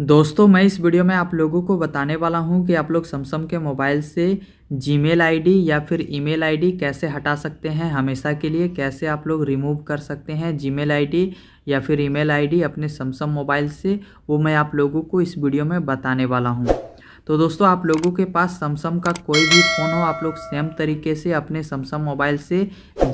दोस्तों मैं इस वीडियो में आप लोगों को बताने वाला हूं कि आप लोग समसम के मोबाइल से जीमेल आईडी या फिर ईमेल आईडी कैसे हटा सकते हैं हमेशा के लिए कैसे आप लोग रिमूव कर सकते हैं जीमेल आईडी या फिर ईमेल आईडी अपने समसम मोबाइल से वो मैं आप लोगों को इस वीडियो में बताने वाला हूं तो दोस्तों आप लोगों के पास समसम का कोई भी फ़ोन हो आप लोग सेम तरीके से अपने समसम मोबाइल से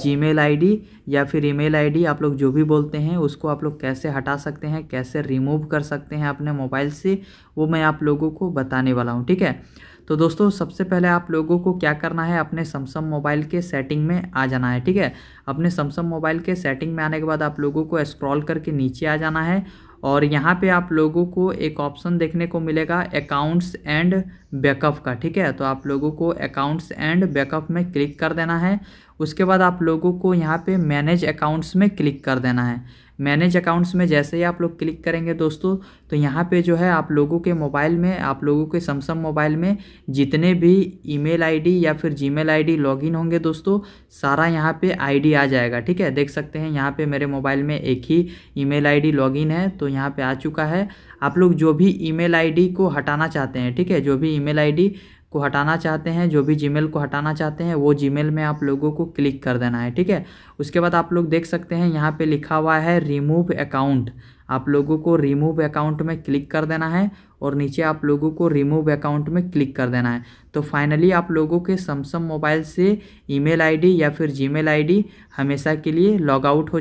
जीमेल आईडी या फिर ईमेल आईडी आप लोग जो भी बोलते हैं उसको आप लोग कैसे हटा सकते हैं कैसे रिमूव कर सकते हैं अपने मोबाइल से वो मैं आप लोगों को बताने वाला हूँ ठीक है तो दोस्तों सबसे पहले आप लोगों को क्या करना है अपने समसम मोबाइल के सेटिंग में आ जाना है ठीक है अपने समसम मोबाइल के सेटिंग में आने के बाद आप लोगों को स्क्रॉल करके नीचे आ जाना है और यहाँ पे आप लोगों को एक ऑप्शन देखने को मिलेगा अकाउंट्स एंड बैकअप का ठीक है तो आप लोगों को अकाउंट्स एंड बैकअप में क्लिक कर देना है उसके बाद आप लोगों को यहाँ पे मैनेज अकाउंट्स में क्लिक कर देना है मैनेज अकाउंट्स में जैसे ही आप लोग क्लिक करेंगे दोस्तों तो यहाँ पे जो है आप लोगों के मोबाइल में आप लोगों के समसम मोबाइल में जितने भी ईमेल आईडी या फिर जीमेल आईडी लॉगिन होंगे दोस्तों सारा यहाँ पे आईडी आ जाएगा ठीक है देख सकते हैं यहाँ पे मेरे मोबाइल में एक ही ईमेल आईडी लॉगिन है तो यहाँ पे आ चुका है आप लोग जो भी ईमेल आईडी को हटाना चाहते हैं ठीक है जो भी ई मेल को हटाना चाहते हैं जो भी जीमेल को हटाना चाहते हैं वो जीमेल में आप लोगों को क्लिक कर देना है ठीक है उसके बाद आप लोग देख सकते हैं यहाँ पे लिखा हुआ है रिमूव अकाउंट आप लोगों को रिमूव अकाउंट में क्लिक कर देना है और नीचे आप लोगों को रिमूव अकाउंट में क्लिक कर देना है तो फाइनली आप लोगों के सैमसंग मोबाइल से ईमेल आईडी या फिर जीमेल आईडी हमेशा के लिए लॉग आउट हो जाए